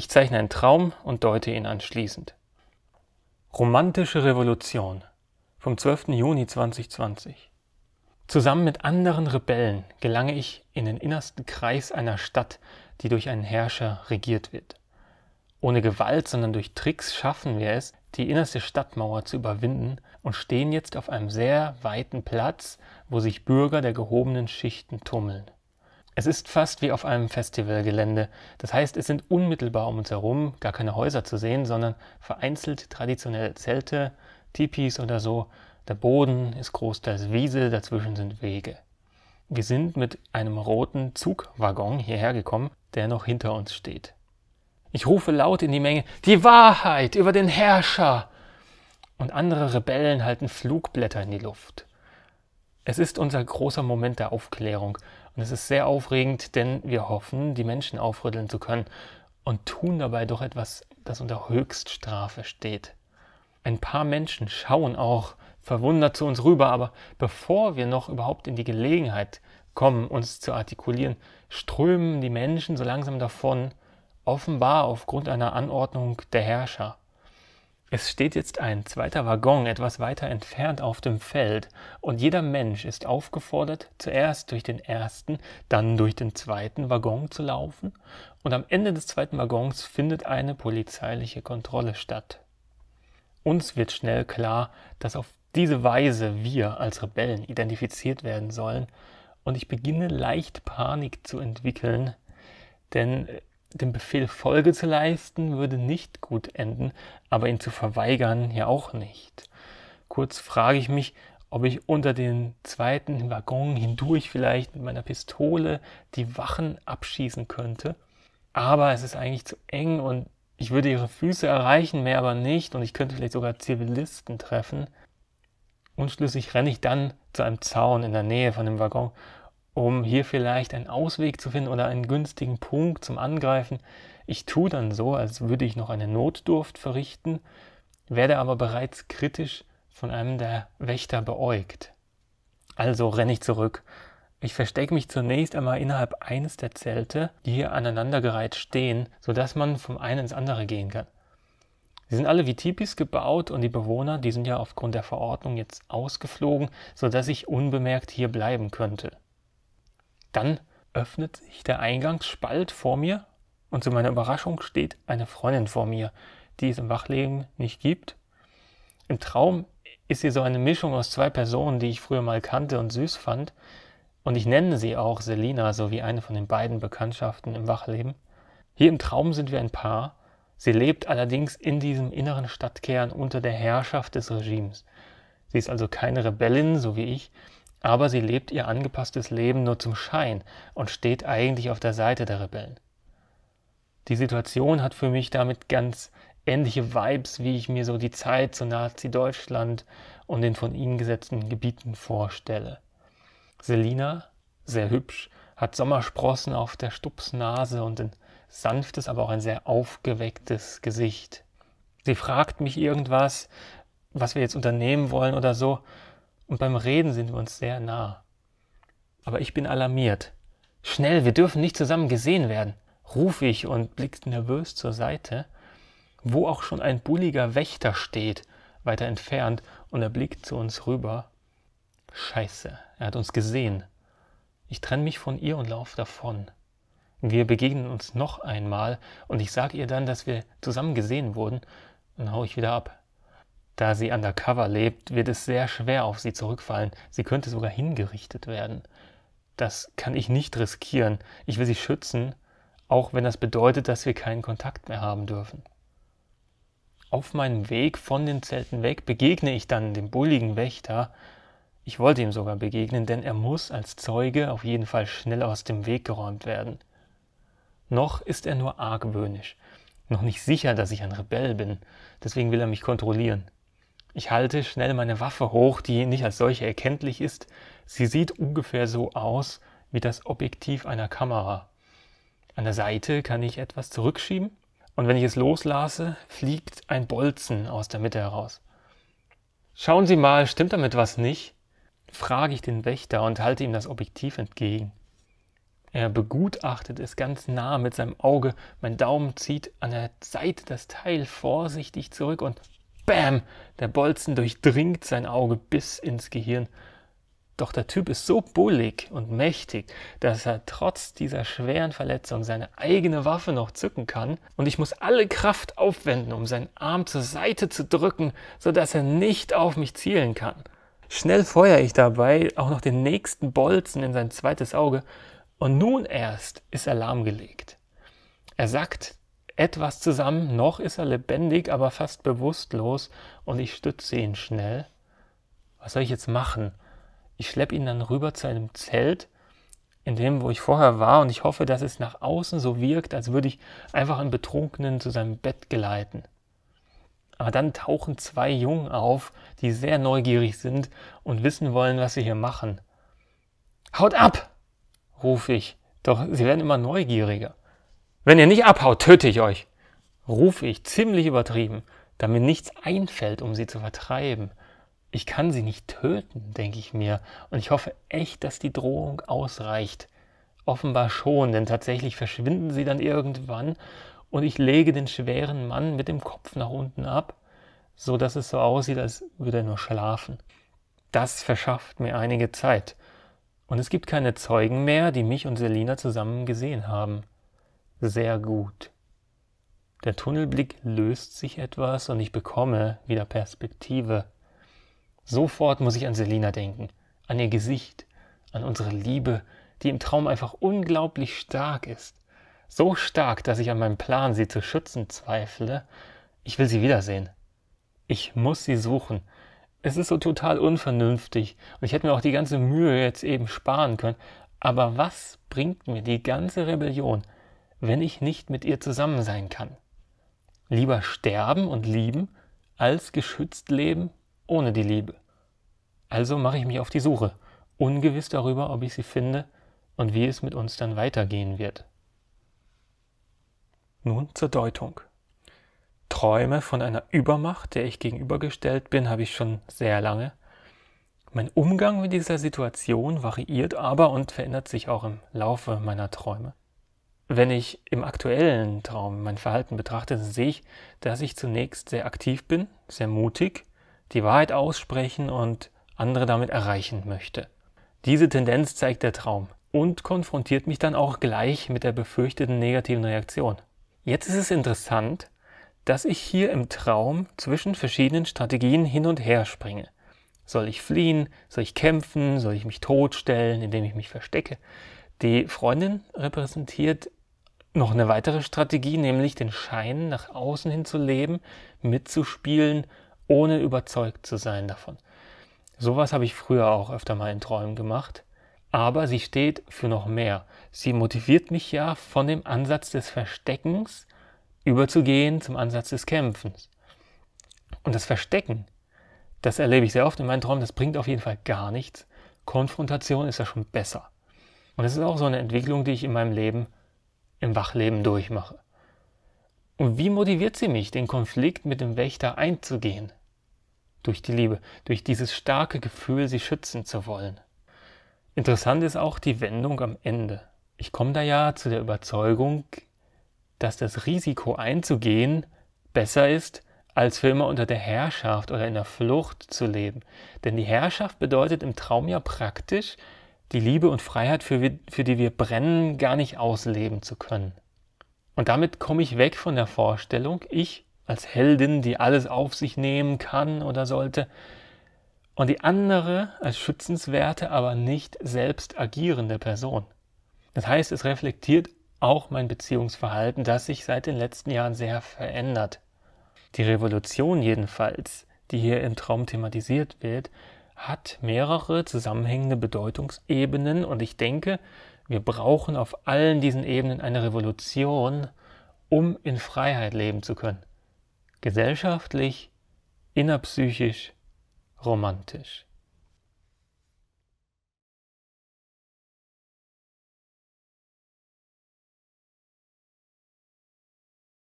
Ich zeichne einen Traum und deute ihn anschließend. Romantische Revolution vom 12. Juni 2020. Zusammen mit anderen Rebellen gelange ich in den innersten Kreis einer Stadt, die durch einen Herrscher regiert wird. Ohne Gewalt, sondern durch Tricks schaffen wir es, die innerste Stadtmauer zu überwinden und stehen jetzt auf einem sehr weiten Platz, wo sich Bürger der gehobenen Schichten tummeln. Es ist fast wie auf einem Festivalgelände. Das heißt, es sind unmittelbar um uns herum gar keine Häuser zu sehen, sondern vereinzelt traditionelle Zelte, Tipis oder so. Der Boden ist großteils Wiese, dazwischen sind Wege. Wir sind mit einem roten Zugwaggon hierher gekommen, der noch hinter uns steht. Ich rufe laut in die Menge, die Wahrheit über den Herrscher! Und andere Rebellen halten Flugblätter in die Luft. Es ist unser großer Moment der Aufklärung und es ist sehr aufregend, denn wir hoffen, die Menschen aufrütteln zu können und tun dabei doch etwas, das unter Höchststrafe steht. Ein paar Menschen schauen auch verwundert zu uns rüber, aber bevor wir noch überhaupt in die Gelegenheit kommen, uns zu artikulieren, strömen die Menschen so langsam davon, offenbar aufgrund einer Anordnung der Herrscher. Es steht jetzt ein zweiter Waggon etwas weiter entfernt auf dem Feld, und jeder Mensch ist aufgefordert, zuerst durch den ersten, dann durch den zweiten Waggon zu laufen, und am Ende des zweiten Waggons findet eine polizeiliche Kontrolle statt. Uns wird schnell klar, dass auf diese Weise wir als Rebellen identifiziert werden sollen, und ich beginne leicht Panik zu entwickeln, denn dem Befehl Folge zu leisten, würde nicht gut enden, aber ihn zu verweigern ja auch nicht. Kurz frage ich mich, ob ich unter den zweiten Waggon hindurch vielleicht mit meiner Pistole die Wachen abschießen könnte. Aber es ist eigentlich zu eng und ich würde ihre Füße erreichen, mehr aber nicht und ich könnte vielleicht sogar Zivilisten treffen. Unschlüssig renne ich dann zu einem Zaun in der Nähe von dem Waggon um hier vielleicht einen Ausweg zu finden oder einen günstigen Punkt zum Angreifen. Ich tue dann so, als würde ich noch eine Notdurft verrichten, werde aber bereits kritisch von einem der Wächter beäugt. Also renne ich zurück. Ich verstecke mich zunächst einmal innerhalb eines der Zelte, die hier aneinandergereiht stehen, sodass man vom einen ins andere gehen kann. Sie sind alle wie Tipis gebaut und die Bewohner, die sind ja aufgrund der Verordnung jetzt ausgeflogen, sodass ich unbemerkt hier bleiben könnte. Dann öffnet sich der Eingangsspalt vor mir und zu meiner Überraschung steht eine Freundin vor mir, die es im Wachleben nicht gibt. Im Traum ist sie so eine Mischung aus zwei Personen, die ich früher mal kannte und süß fand. Und ich nenne sie auch Selina, so wie eine von den beiden Bekanntschaften im Wachleben. Hier im Traum sind wir ein Paar. Sie lebt allerdings in diesem inneren Stadtkern unter der Herrschaft des Regimes. Sie ist also keine Rebellin, so wie ich, aber sie lebt ihr angepasstes Leben nur zum Schein und steht eigentlich auf der Seite der Rebellen. Die Situation hat für mich damit ganz ähnliche Vibes, wie ich mir so die Zeit zu Nazi-Deutschland und den von ihnen gesetzten Gebieten vorstelle. Selina, sehr hübsch, hat Sommersprossen auf der Stupsnase und ein sanftes, aber auch ein sehr aufgewecktes Gesicht. Sie fragt mich irgendwas, was wir jetzt unternehmen wollen oder so, und beim Reden sind wir uns sehr nah. Aber ich bin alarmiert. Schnell, wir dürfen nicht zusammen gesehen werden, rufe ich und blickt nervös zur Seite, wo auch schon ein bulliger Wächter steht, weiter entfernt, und er blickt zu uns rüber. Scheiße, er hat uns gesehen. Ich trenne mich von ihr und laufe davon. Wir begegnen uns noch einmal und ich sage ihr dann, dass wir zusammen gesehen wurden, und hau ich wieder ab. Da sie undercover lebt, wird es sehr schwer auf sie zurückfallen. Sie könnte sogar hingerichtet werden. Das kann ich nicht riskieren. Ich will sie schützen, auch wenn das bedeutet, dass wir keinen Kontakt mehr haben dürfen. Auf meinem Weg von den Zelten weg begegne ich dann dem bulligen Wächter. Ich wollte ihm sogar begegnen, denn er muss als Zeuge auf jeden Fall schnell aus dem Weg geräumt werden. Noch ist er nur argwöhnisch, noch nicht sicher, dass ich ein Rebell bin, deswegen will er mich kontrollieren. Ich halte schnell meine Waffe hoch, die nicht als solche erkenntlich ist. Sie sieht ungefähr so aus wie das Objektiv einer Kamera. An der Seite kann ich etwas zurückschieben und wenn ich es loslasse, fliegt ein Bolzen aus der Mitte heraus. Schauen Sie mal, stimmt damit was nicht? frage ich den Wächter und halte ihm das Objektiv entgegen. Er begutachtet es ganz nah mit seinem Auge. Mein Daumen zieht an der Seite das Teil vorsichtig zurück und Bam! Der Bolzen durchdringt sein Auge bis ins Gehirn. Doch der Typ ist so bullig und mächtig, dass er trotz dieser schweren Verletzung seine eigene Waffe noch zücken kann. Und ich muss alle Kraft aufwenden, um seinen Arm zur Seite zu drücken, sodass er nicht auf mich zielen kann. Schnell feuere ich dabei auch noch den nächsten Bolzen in sein zweites Auge. Und nun erst ist Alarm gelegt. Er sackt etwas zusammen, noch ist er lebendig, aber fast bewusstlos und ich stütze ihn schnell. Was soll ich jetzt machen? Ich schleppe ihn dann rüber zu einem Zelt, in dem, wo ich vorher war, und ich hoffe, dass es nach außen so wirkt, als würde ich einfach einen Betrunkenen zu seinem Bett geleiten. Aber dann tauchen zwei Jungen auf, die sehr neugierig sind und wissen wollen, was sie hier machen. Haut ab! rufe ich, doch sie werden immer neugieriger. Wenn ihr nicht abhaut, töte ich euch, rufe ich ziemlich übertrieben, da mir nichts einfällt, um sie zu vertreiben. Ich kann sie nicht töten, denke ich mir, und ich hoffe echt, dass die Drohung ausreicht. Offenbar schon, denn tatsächlich verschwinden sie dann irgendwann und ich lege den schweren Mann mit dem Kopf nach unten ab, so dass es so aussieht, als würde er nur schlafen. Das verschafft mir einige Zeit. Und es gibt keine Zeugen mehr, die mich und Selina zusammen gesehen haben sehr gut. Der Tunnelblick löst sich etwas und ich bekomme wieder Perspektive. Sofort muss ich an Selina denken, an ihr Gesicht, an unsere Liebe, die im Traum einfach unglaublich stark ist. So stark, dass ich an meinem Plan, sie zu schützen, zweifle. Ich will sie wiedersehen. Ich muss sie suchen. Es ist so total unvernünftig und ich hätte mir auch die ganze Mühe jetzt eben sparen können. Aber was bringt mir die ganze Rebellion? wenn ich nicht mit ihr zusammen sein kann? Lieber sterben und lieben, als geschützt leben ohne die Liebe. Also mache ich mich auf die Suche, ungewiss darüber, ob ich sie finde und wie es mit uns dann weitergehen wird. Nun zur Deutung. Träume von einer Übermacht, der ich gegenübergestellt bin, habe ich schon sehr lange. Mein Umgang mit dieser Situation variiert aber und verändert sich auch im Laufe meiner Träume. Wenn ich im aktuellen Traum mein Verhalten betrachte, sehe ich, dass ich zunächst sehr aktiv bin, sehr mutig, die Wahrheit aussprechen und andere damit erreichen möchte. Diese Tendenz zeigt der Traum und konfrontiert mich dann auch gleich mit der befürchteten negativen Reaktion. Jetzt ist es interessant, dass ich hier im Traum zwischen verschiedenen Strategien hin und her springe. Soll ich fliehen? Soll ich kämpfen? Soll ich mich totstellen, indem ich mich verstecke? Die Freundin repräsentiert noch eine weitere Strategie, nämlich den Schein nach außen hin zu leben, mitzuspielen, ohne überzeugt zu sein davon. Sowas habe ich früher auch öfter mal in Träumen gemacht, aber sie steht für noch mehr. Sie motiviert mich ja von dem Ansatz des Versteckens überzugehen zum Ansatz des Kämpfens. Und das Verstecken, das erlebe ich sehr oft in meinen Träumen, das bringt auf jeden Fall gar nichts. Konfrontation ist ja schon besser. Und es ist auch so eine Entwicklung, die ich in meinem Leben im Wachleben durchmache. Und wie motiviert sie mich, den Konflikt mit dem Wächter einzugehen? Durch die Liebe, durch dieses starke Gefühl, sie schützen zu wollen. Interessant ist auch die Wendung am Ende. Ich komme da ja zu der Überzeugung, dass das Risiko einzugehen besser ist, als für immer unter der Herrschaft oder in der Flucht zu leben. Denn die Herrschaft bedeutet im Traum ja praktisch, die Liebe und Freiheit, für, wir, für die wir brennen, gar nicht ausleben zu können. Und damit komme ich weg von der Vorstellung, ich als Heldin, die alles auf sich nehmen kann oder sollte, und die andere als schützenswerte, aber nicht selbst agierende Person. Das heißt, es reflektiert auch mein Beziehungsverhalten, das sich seit den letzten Jahren sehr verändert. Die Revolution jedenfalls, die hier im Traum thematisiert wird, hat mehrere zusammenhängende Bedeutungsebenen und ich denke, wir brauchen auf allen diesen Ebenen eine Revolution, um in Freiheit leben zu können. Gesellschaftlich, innerpsychisch, romantisch.